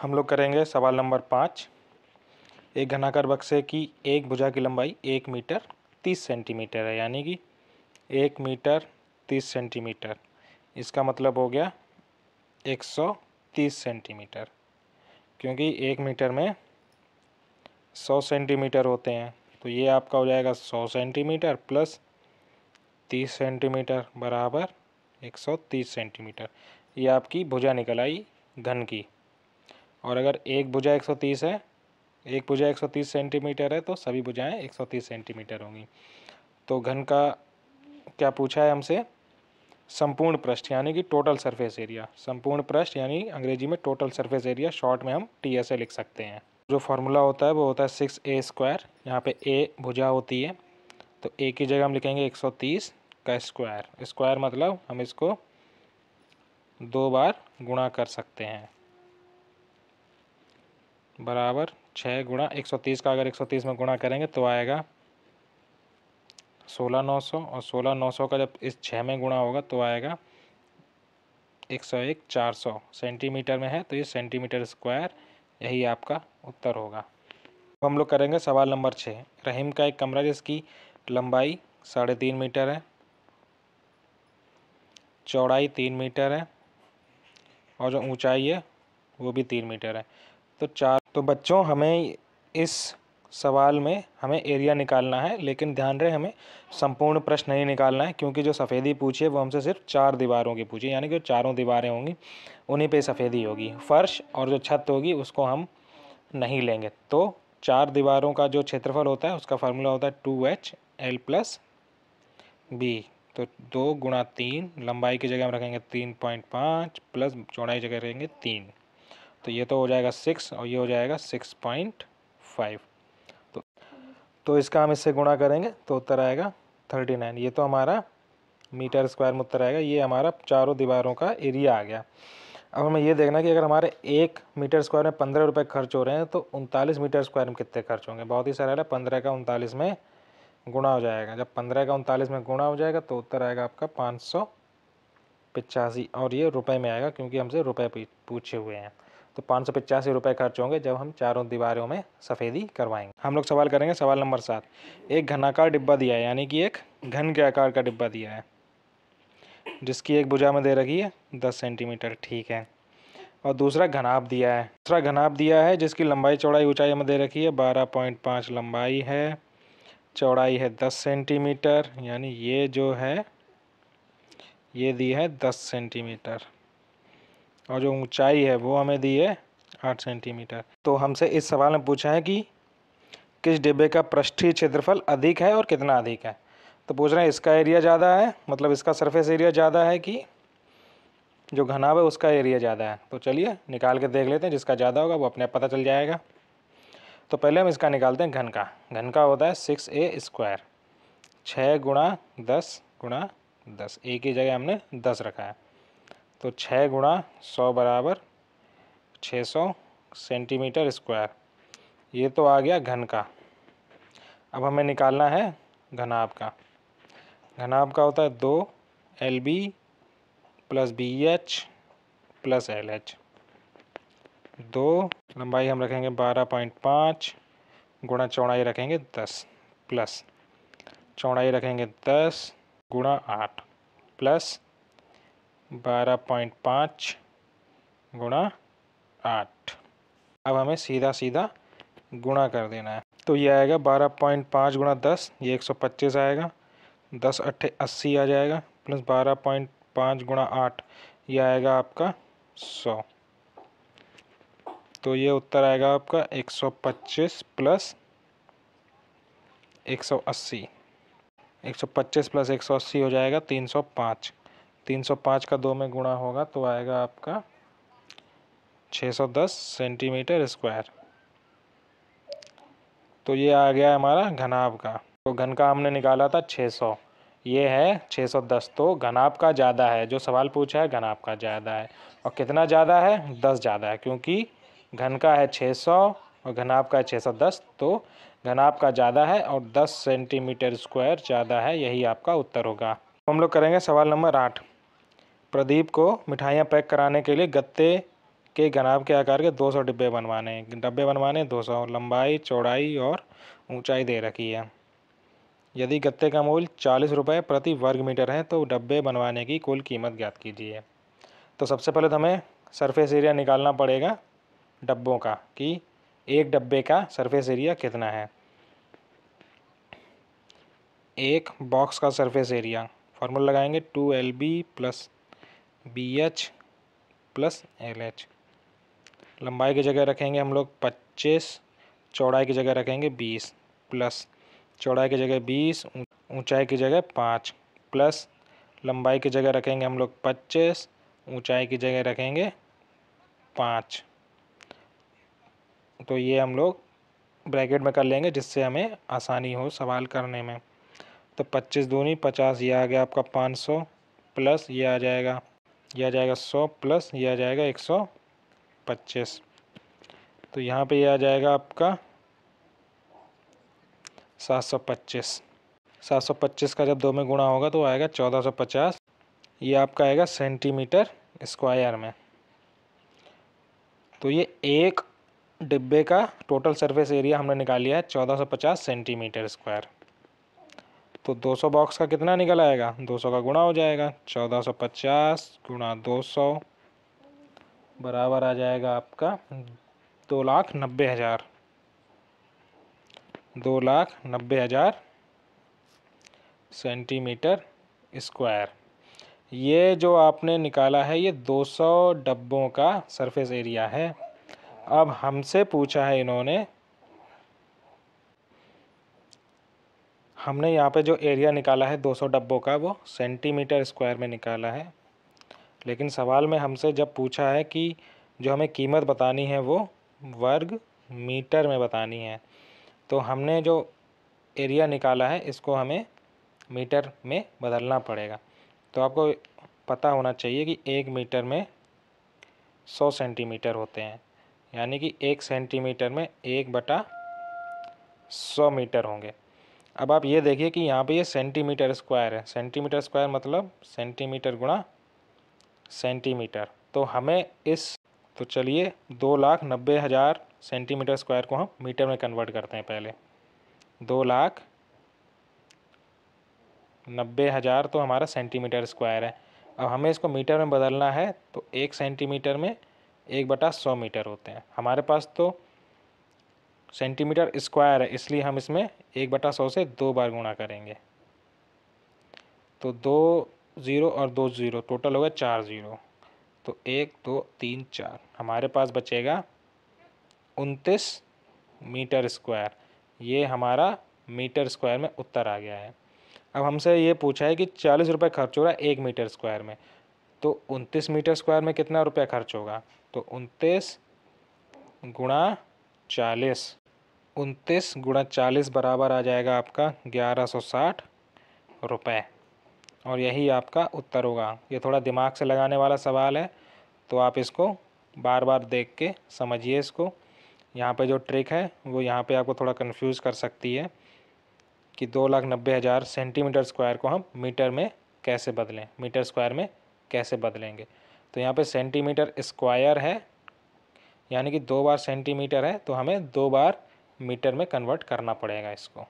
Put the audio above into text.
हम लोग करेंगे सवाल नंबर पाँच एक घनाकार बक्से की एक भुजा की लंबाई एक मीटर तीस सेंटीमीटर है यानी कि एक मीटर तीस सेंटीमीटर इसका मतलब हो गया एक सौ तीस सेंटीमीटर क्योंकि एक मीटर में सौ सेंटीमीटर होते हैं तो ये आपका हो जाएगा सौ सेंटीमीटर प्लस तीस सेंटीमीटर बराबर एक सौ तीस सेंटीमीटर ये आपकी भुजा निकल आई घन की और अगर एक भुजा 130 है एक भुजा 130 सेंटीमीटर है तो सभी भुजाएं 130 सेंटीमीटर होंगी तो घन का क्या पूछा है हमसे संपूर्ण पृष्ठ यानी कि टोटल सरफेस एरिया संपूर्ण पृष्ठ यानी अंग्रेजी में टोटल सरफेस एरिया शॉर्ट में हम टी एस ए लिख सकते हैं जो फार्मूला होता है वो होता है सिक्स ए स्क्वायर यहाँ पर ए भुजा होती है तो ए की जगह हम लिखेंगे एक सौ तीस का स्क्वायर स्क्वायर मतलब हम इसको दो बार गुणा कर सकते हैं बराबर छः गुणा एक सौ तीस का अगर एक सौ तीस में गुणा करेंगे तो आएगा सोलह नौ सौ और सोलह नौ सौ का जब इस छः में गुणा होगा तो आएगा एक सौ एक चार सौ सेंटीमीटर में है तो ये सेंटीमीटर स्क्वायर यही आपका उत्तर होगा अब हम लोग करेंगे सवाल नंबर छः रहीम का एक कमरा जिसकी लंबाई साढ़े तीन मीटर है चौड़ाई तीन मीटर है और जो ऊंचाई है वो भी तीन मीटर है तो चार तो बच्चों हमें इस सवाल में हमें एरिया निकालना है लेकिन ध्यान रहे हमें संपूर्ण प्रश्न नहीं निकालना है क्योंकि जो सफ़ेदी पूछी है वो हमसे सिर्फ चार दीवारों की पूछी यानी कि चारों दीवारें होंगी उन्हीं पे सफ़ेदी होगी फर्श और जो छत होगी उसको हम नहीं लेंगे तो चार दीवारों का जो क्षेत्रफल होता है उसका फार्मूला होता है two h l plus b तो दो गुणा तीन लंबाई की जगह हम रखेंगे तीन पॉइंट पाँच प्लस चौड़ाई जगह रहेंगे तीन तो ये तो हो जाएगा सिक्स और ये हो जाएगा सिक्स पॉइंट फाइव तो तो इसका हम इससे गुणा करेंगे तो उत्तर आएगा थर्टी नाइन ये तो हमारा मीटर स्क्वायर में उत्तर आएगा ये हमारा चारों दीवारों का एरिया आ गया अब हमें ये देखना कि अगर हमारे एक मीटर स्क्वायर में पंद्रह रुपये खर्च हो रहे हैं तो उनतालीस मीटर स्क्वायर में कितने खर्च होंगे बहुत ही सरल है पंद्रह का उनतालीस में गुणा हो जाएगा जब पंद्रह का उनतालीस में गुणा हो जाएगा तो उत्तर आएगा आपका पाँच सौ पिचासी और ये रुपये में आएगा क्योंकि हमसे रुपये पूछे हुए हैं तो पाँच सौ पचासी रुपये खर्च होंगे जब हम चारों दीवारों में सफ़ेदी करवाएंगे हम लोग सवाल करेंगे सवाल नंबर सात एक घनाकार डिब्बा दिया है यानी कि एक घन के आकार का डिब्बा दिया है जिसकी एक भुजा में दे रखी है दस सेंटीमीटर ठीक है और दूसरा घनाप दिया है दूसरा घनाप दिया है जिसकी लंबाई चौड़ाई ऊंचाई में दे रखी है बारह पॉइंट पाँच लंबाई है चौड़ाई है दस सेंटीमीटर यानी ये जो है ये दी है दस सेंटीमीटर और जो ऊंचाई है वो हमें दी है आठ सेंटीमीटर तो हमसे इस सवाल में पूछा है कि किस डिब्बे का पृष्ठीय क्षेत्रफल अधिक है और कितना अधिक है तो पूछ रहे हैं इसका एरिया ज़्यादा है मतलब इसका सरफेस एरिया ज़्यादा है कि जो घनाव है उसका एरिया ज़्यादा है तो चलिए निकाल के देख लेते हैं जिसका ज़्यादा होगा वो अपने आप पता चल जाएगा तो पहले हम इसका निकालते हैं घन का घन का होता है सिक्स ए स्क्वायर छः गुणा दस गुणा दस ए की जगह हमने दस रखा है तो छः गुणा सौ बराबर छः सौ सेंटीमीटर स्क्वायर ये तो आ गया घन का अब हमें निकालना है घनाभ का घनाभ का होता है दो l b plus b h plus l h दो लंबाई हम रखेंगे बारह पॉइंट पाँच गुणा चौड़ाई रखेंगे दस प्लस चौड़ाई रखेंगे दस गुणा आठ प्लस बारह पॉइंट पाँच गुणा आठ अब हमें सीधा सीधा गुणा कर देना है तो ये आएगा बारह पॉइंट पाँच गुणा दस ये एक सौ पच्चीस आएगा दस अट्ठे अस्सी आ जाएगा प्लस बारह पॉइंट पाँच गुणा आठ ये आएगा आपका सौ तो ये उत्तर आएगा आपका एक सौ पच्चीस प्लस एक सौ अस्सी एक सौ पच्चीस प्लस एक सौ अस्सी हो जाएगा तीन सौ पाँच तीन सौ पाँच का दो में गुणा होगा तो आएगा आपका छः सौ दस सेंटीमीटर स्क्वायर तो ये आ गया हमारा घनाभ का तो घन का हमने निकाला था छः सौ ये है 610 तो घनाभ का ज़्यादा है जो सवाल पूछा है घनाभ का ज़्यादा है और कितना ज़्यादा है 10 ज़्यादा है क्योंकि घन का है 600 और घनाभ का है दस तो घनाभ का ज़्यादा है और 10 सेंटीमीटर स्क्वायर ज़्यादा है यही आपका उत्तर होगा हम लोग करेंगे सवाल नंबर आठ प्रदीप को मिठाइयाँ पैक कराने के लिए गत्ते के गनाब के आकार के 200 डिब्बे बनवाने हैं डब्बे बनवाने 200 लंबाई चौड़ाई और ऊंचाई दे रखी है यदि गत्ते का मूल्य चालीस रुपये प्रति वर्ग मीटर है तो डब्बे बनवाने की कुल कीमत ज्ञात कीजिए तो सबसे पहले तो हमें सरफेस एरिया निकालना पड़ेगा डब्बों का कि एक डब्बे का सरफेस एरिया कितना है एक बॉक्स का सरफेस एरिया फार्मूला लगाएंगे two l b plus b h plus l h लंबाई की जगह रखेंगे हम लोग पच्चीस चौड़ाई की जगह रखेंगे बीस प्लस चौड़ाई की जगह बीस ऊंचाई की जगह पाँच प्लस लंबाई की जगह रखेंगे हम लोग पच्चीस ऊंचाई की जगह रखेंगे पाँच तो ये हम लोग ब्रैकेट में कर लेंगे जिससे हमें आसानी हो सवाल करने में तो पच्चीस दूनी पचास ये आ गया आपका पाँच सौ प्लस ये आ जाएगा यह आ जाएगा सौ प्लस यह आ जाएगा एक सौ पच्चीस तो यहाँ पे यह आ जाएगा आपका सात सौ पच्चीस सात सौ पच्चीस का जब दो में गुणा होगा तो आएगा चौदह सौ पचास ये आपका आएगा सेंटीमीटर स्क्वायर में तो ये एक डिब्बे का टोटल सरफेस एरिया हमने निकाल लिया है चौदह सौ पचास सेंटीमीटर स्क्वायर तो 200 बॉक्स का कितना निकल आएगा 200 का गुणा हो जाएगा 1450 गुणा 200 बराबर आ जाएगा आपका दो लाख नब्बे हज़ार दो लाख नब्बे हज़ार सेंटीमीटर स्क्वायर ये जो आपने निकाला है ये 200 डब्बों का सरफेस एरिया है अब हमसे पूछा है इन्होंने हमने यहाँ पे जो एरिया निकाला है 200 डब्बों का वो सेंटीमीटर स्क्वायर में निकाला है लेकिन सवाल में हमसे जब पूछा है कि जो हमें कीमत बतानी है वो वर्ग मीटर में बतानी है तो हमने जो एरिया निकाला है इसको हमें मीटर में बदलना पड़ेगा तो आपको पता होना चाहिए कि एक मीटर में सौ सेंटीमीटर होते हैं यानी कि एक सेंटीमीटर में एक बटा सौ मीटर होंगे अब आप ये देखिए कि यहाँ पे ये सेंटीमीटर स्क्वायर है सेंटीमीटर स्क्वायर मतलब सेंटीमीटर गुणा सेंटीमीटर तो हमें इस तो चलिए दो लाख नब्बे हज़ार सेंटीमीटर स्क्वायर को हम मीटर में कन्वर्ट करते हैं पहले दो लाख नब्बे हज़ार तो हमारा सेंटीमीटर स्क्वायर है अब हमें इसको मीटर में बदलना है तो एक सेंटीमीटर में एक बटा सौ मीटर होते हैं हमारे पास तो सेंटीमीटर स्क्वायर है इसलिए हम इसमें एक बटा सौ से दो बार गुणा करेंगे तो दो ज़ीरो और दो ज़ीरो टोटल होगा चार ज़ीरो तो एक दो तीन चार हमारे पास बचेगा उनतीस मीटर स्क्वायर ये हमारा मीटर स्क्वायर में उत्तर आ गया है अब हमसे ये पूछा है कि चालीस रुपये खर्च हो रहा है एक मीटर स्क्वायर में तो उनतीस मीटर स्क्वायर में कितना रुपया खर्च होगा तो उनतीस गुणा चालीस उनतीस गुणा चालीस बराबर आ जाएगा आपका ग्यारह सौ साठ रुपये और यही आपका उत्तर होगा ये थोड़ा दिमाग से लगाने वाला सवाल है तो आप इसको बार बार देख के समझिए इसको यहाँ पे जो ट्रिक है वो यहाँ पे आपको थोड़ा कंफ्यूज कर सकती है कि दो लाख नब्बे हज़ार सेंटीमीटर स्क्वायर को हम मीटर में कैसे बदलें मीटर स्क्वायर में कैसे बदलेंगे तो यहाँ पे सेंटीमीटर स्क्वायर है यानी कि दो बार सेंटीमीटर है तो हमें दो बार मीटर में कन्वर्ट करना पड़ेगा इसको